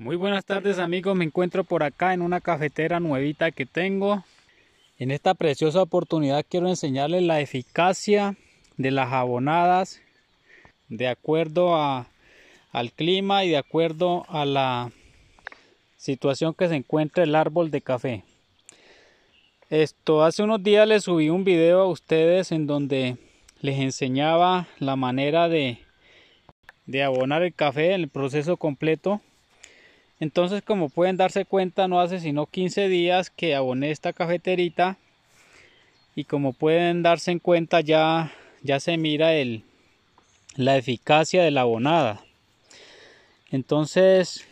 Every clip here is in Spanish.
Muy buenas tardes amigos, me encuentro por acá en una cafetera nuevita que tengo. En esta preciosa oportunidad quiero enseñarles la eficacia de las abonadas de acuerdo al clima y de acuerdo a la situación que se encuentra el árbol de café. Esto hace unos días les subí un video a ustedes en donde les enseñaba la manera de, de abonar el café en el proceso completo entonces, como pueden darse cuenta, no hace sino 15 días que aboné esta cafeterita. Y como pueden darse en cuenta, ya, ya se mira la eficacia de la abonada. Entonces,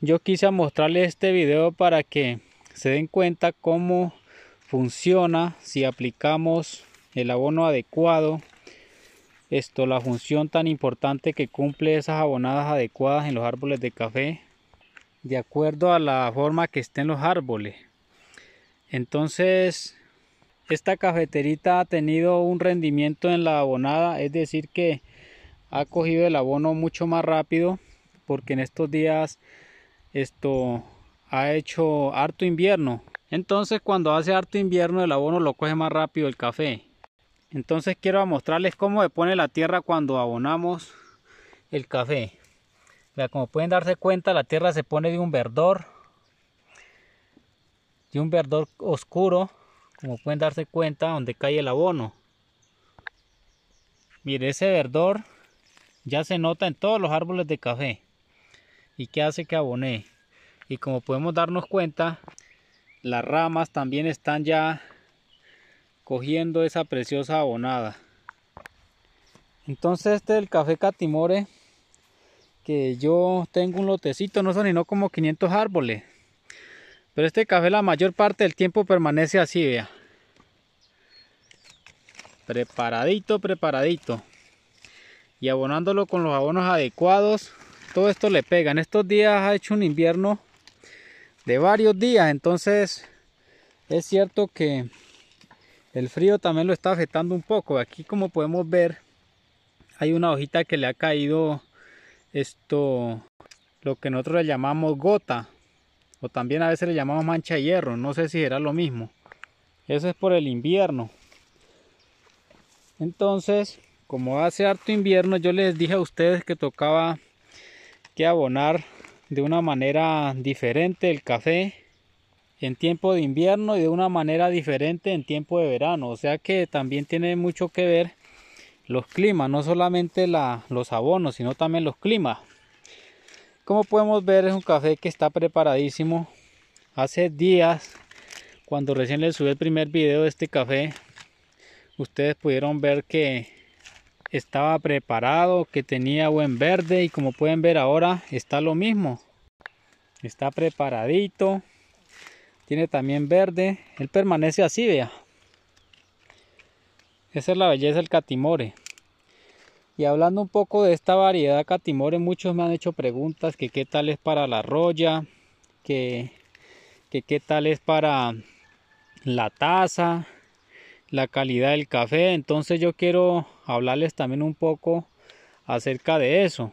yo quise mostrarles este video para que se den cuenta cómo funciona si aplicamos el abono adecuado esto la función tan importante que cumple esas abonadas adecuadas en los árboles de café de acuerdo a la forma que estén los árboles. Entonces, esta cafeterita ha tenido un rendimiento en la abonada, es decir, que ha cogido el abono mucho más rápido porque en estos días esto ha hecho harto invierno. Entonces, cuando hace harto invierno, el abono lo coge más rápido el café. Entonces, quiero mostrarles cómo se pone la tierra cuando abonamos el café como pueden darse cuenta, la tierra se pone de un verdor, de un verdor oscuro, como pueden darse cuenta, donde cae el abono. Mire, ese verdor ya se nota en todos los árboles de café. ¿Y qué hace que abone? Y como podemos darnos cuenta, las ramas también están ya cogiendo esa preciosa abonada. Entonces este es el café catimore que yo tengo un lotecito, no son no como 500 árboles. Pero este café la mayor parte del tiempo permanece así, vea. Preparadito, preparadito. Y abonándolo con los abonos adecuados, todo esto le pega. En estos días ha hecho un invierno de varios días, entonces es cierto que el frío también lo está afectando un poco. Aquí como podemos ver, hay una hojita que le ha caído esto, lo que nosotros le llamamos gota, o también a veces le llamamos mancha de hierro, no sé si era lo mismo. Eso es por el invierno. Entonces, como hace harto invierno, yo les dije a ustedes que tocaba que abonar de una manera diferente el café en tiempo de invierno y de una manera diferente en tiempo de verano. O sea que también tiene mucho que ver los climas, no solamente los abonos, sino también los climas. Como podemos ver es un café que está preparadísimo. Hace días, cuando recién les subí el primer video de este café, ustedes pudieron ver que estaba preparado, que tenía buen verde y como pueden ver ahora está lo mismo. Está preparadito, tiene también verde, él permanece así, vea. Esa es la belleza del catimore. Y hablando un poco de esta variedad Catimore, muchos me han hecho preguntas que qué tal es para la roya, que, qué tal es para la taza, la calidad del café. Entonces yo quiero hablarles también un poco acerca de eso.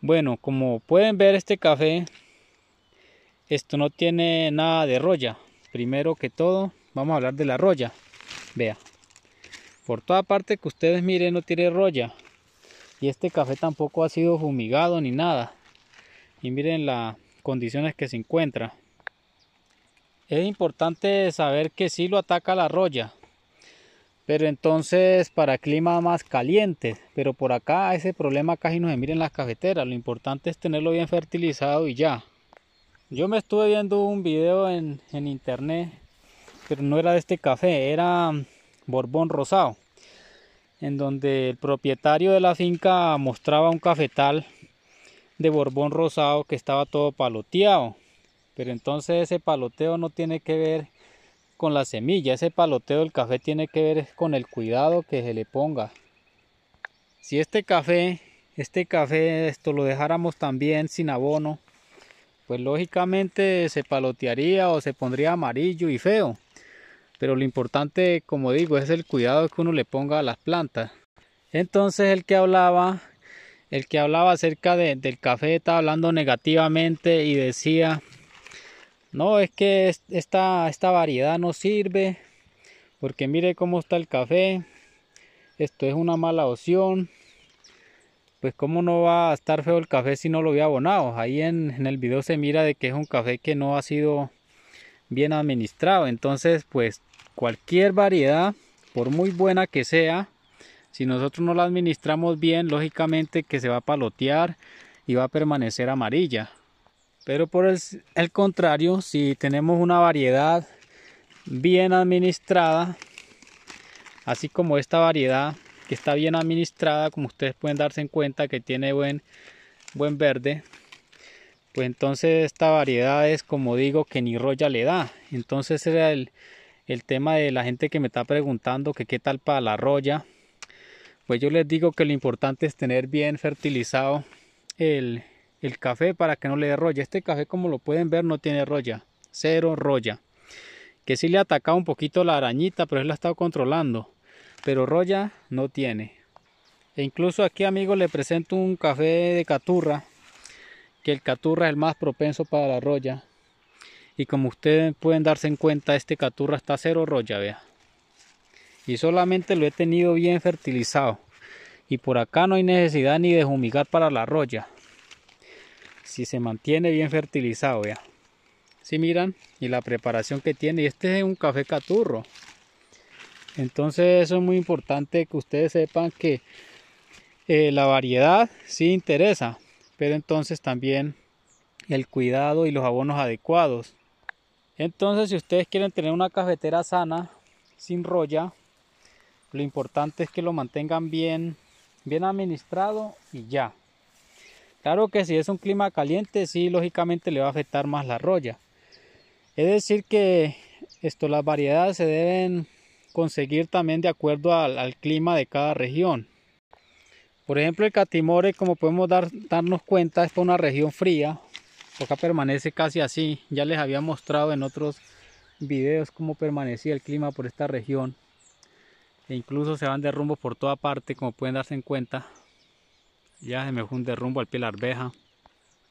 Bueno, como pueden ver este café, esto no tiene nada de roya. Primero que todo, vamos a hablar de la roya. Vea. Por toda parte que ustedes miren no tiene roya. Y este café tampoco ha sido fumigado ni nada. Y miren las condiciones que se encuentra. Es importante saber que sí lo ataca la roya. Pero entonces para clima más caliente. Pero por acá ese problema casi no se miren las cafeteras. Lo importante es tenerlo bien fertilizado y ya. Yo me estuve viendo un video en, en internet. Pero no era de este café. Era borbón rosado en donde el propietario de la finca mostraba un cafetal de Borbón rosado que estaba todo paloteado. Pero entonces ese paloteo no tiene que ver con la semilla, ese paloteo del café tiene que ver con el cuidado que se le ponga. Si este café, este café esto lo dejáramos también sin abono, pues lógicamente se palotearía o se pondría amarillo y feo. Pero lo importante, como digo, es el cuidado que uno le ponga a las plantas. Entonces el que hablaba, el que hablaba acerca del café estaba hablando negativamente y decía, no, es que esta, esta variedad no sirve, porque mire cómo está el café, esto es una mala opción. Pues cómo no va a estar feo el café si no lo había abonado. Ahí en, en el video se mira de que es un café que no ha sido bien administrado. Entonces, pues cualquier variedad, por muy buena que sea, si nosotros no la administramos bien, lógicamente que se va a palotear y va a permanecer amarilla. Pero por el, contrario, si tenemos una variedad bien administrada, así como esta variedad que está bien administrada, como ustedes pueden darse en cuenta que tiene buen, buen verde, pues entonces esta variedad es como digo que ni roya le da. Entonces era el, el tema de la gente que me está preguntando que qué tal para la roya, pues yo les digo que lo importante es tener bien fertilizado el, el café para que no le dé roya. Este café como lo pueden ver no tiene roya, cero roya. Que sí le ha atacado un poquito la arañita, pero él la ha estado controlando. Pero roya no tiene. E incluso aquí amigos le presento un café de caturra, que el caturra es el más propenso para la roya y como ustedes pueden darse en cuenta este caturro está cero roya vea y solamente lo he tenido bien fertilizado y por acá no hay necesidad ni de humigar para la roya si se mantiene bien fertilizado vea si miran y la preparación que tiene y este es un café caturro entonces eso es muy importante que ustedes sepan que eh, la variedad sí interesa pero entonces también el cuidado y los abonos adecuados entonces, si ustedes quieren tener una cafetera sana, sin roya, lo importante es que lo mantengan bien, bien administrado y ya. Claro que si es un clima caliente, sí, lógicamente le va a afectar más la roya. Es decir que esto, las variedades se deben conseguir también de acuerdo al, clima de cada región. Por ejemplo, el catimore, como podemos darnos cuenta, es para una región fría, acá permanece casi así ya les había mostrado en otros videos cómo permanecía el clima por esta región e incluso se van rumbo por toda parte como pueden darse en cuenta ya se me fue un derrumbo al pie de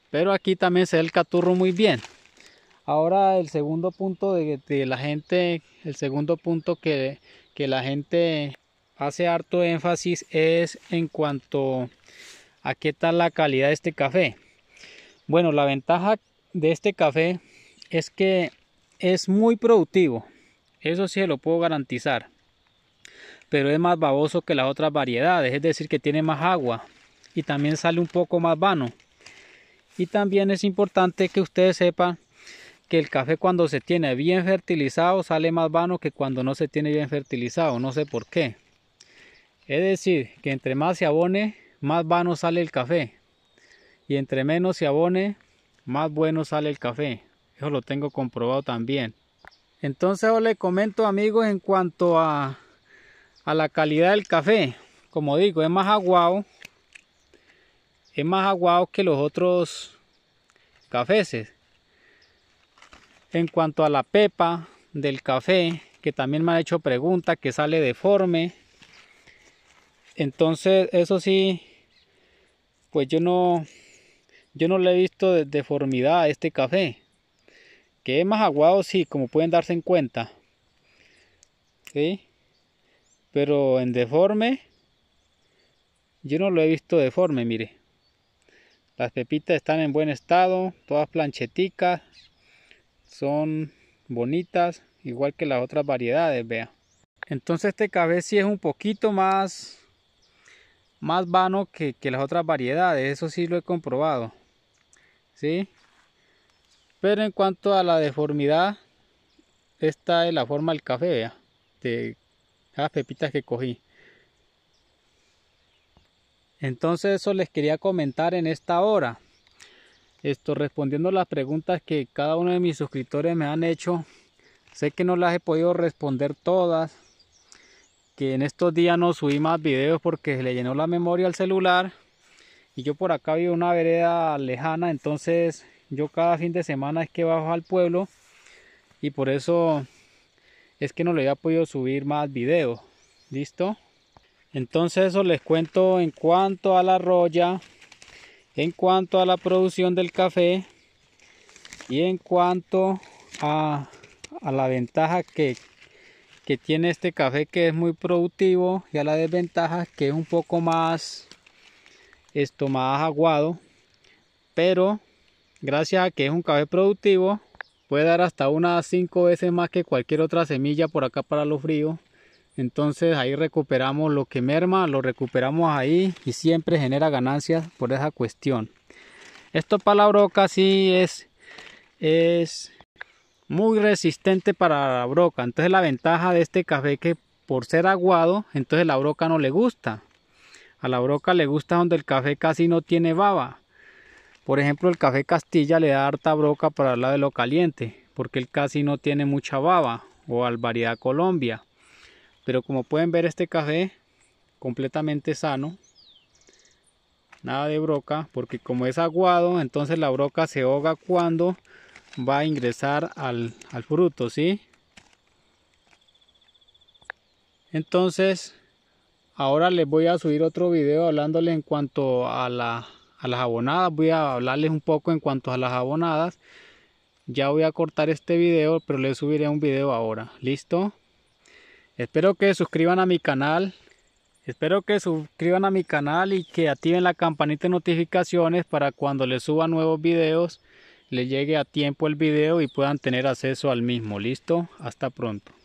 pero aquí también se ve el caturro muy bien ahora el segundo punto de, la gente el segundo punto que, que la gente hace harto énfasis es en cuanto a qué tal la calidad de este café bueno, la ventaja de este café es que es muy productivo. Eso sí se lo puedo garantizar. Pero es más baboso que las otras variedades, es decir, que tiene más agua y también sale un poco más vano. Y también es importante que ustedes sepan que el café cuando se tiene bien fertilizado sale más vano que cuando no se tiene bien fertilizado, no sé por qué. Es decir, que entre más se abone, más vano sale el café y entre menos se abone, más bueno sale el café. Eso lo tengo comprobado también. Entonces os le comento amigos en cuanto a, a la calidad del café. Como digo, es más aguado. Es más aguado que los otros cafés. En cuanto a la pepa del café, que también me han hecho pregunta que sale deforme. Entonces, eso sí, pues yo no, yo no le he visto de deformidad a este café. Que es más aguado, sí, como pueden darse en cuenta. ¿Sí? Pero en deforme, yo no lo he visto deforme, mire. Las pepitas están en buen estado, todas plancheticas, son bonitas, igual que las otras variedades, vea. Entonces este café sí es un poquito más, más vano que las otras variedades, eso sí lo he comprobado. ¿sí? Pero en cuanto a la deformidad, esta es la forma del café, de las pepitas que cogí. Entonces eso les quería comentar en esta hora. Esto respondiendo las preguntas que cada uno de mis suscriptores me han hecho. Sé que no las he podido responder todas. Que en estos días no subí más videos porque se le llenó la memoria al celular y yo por acá vivo una vereda lejana, entonces yo cada fin de semana es que bajo al pueblo y por eso es que no le había podido subir más videos, ¿listo? Entonces eso les cuento en cuanto a la roya, en cuanto a la producción del café y en cuanto a, a la ventaja que, que tiene este café que es muy productivo y a la desventaja que es un poco más esto más aguado, pero gracias a que es un café productivo, puede dar hasta unas 5 veces más que cualquier otra semilla por acá para lo frío. Entonces ahí recuperamos lo que merma, lo recuperamos ahí y siempre genera ganancias por esa cuestión. Esto para la broca sí es, es muy resistente para la broca. Entonces la ventaja de este café es que por ser aguado, entonces la broca no le gusta. A la broca le gusta donde el café casi no tiene baba. Por ejemplo, el café Castilla le da harta broca para hablar de lo caliente, porque él casi no tiene mucha baba, o al variedad Colombia. Pero como pueden ver, este café completamente sano, nada de broca, porque como es aguado, entonces la broca se ahoga cuando va a ingresar al, al fruto, ¿sí? Entonces, Ahora les voy a subir otro video hablándoles en cuanto a, las abonadas. Voy a hablarles un poco en cuanto a las abonadas. Ya voy a cortar este video, pero les subiré un video ahora. ¿Listo? Espero que suscriban a mi canal. Espero que suscriban a mi canal y que activen la campanita de notificaciones para cuando les suba nuevos videos les llegue a tiempo el video y puedan tener acceso al mismo. ¿Listo? Hasta pronto.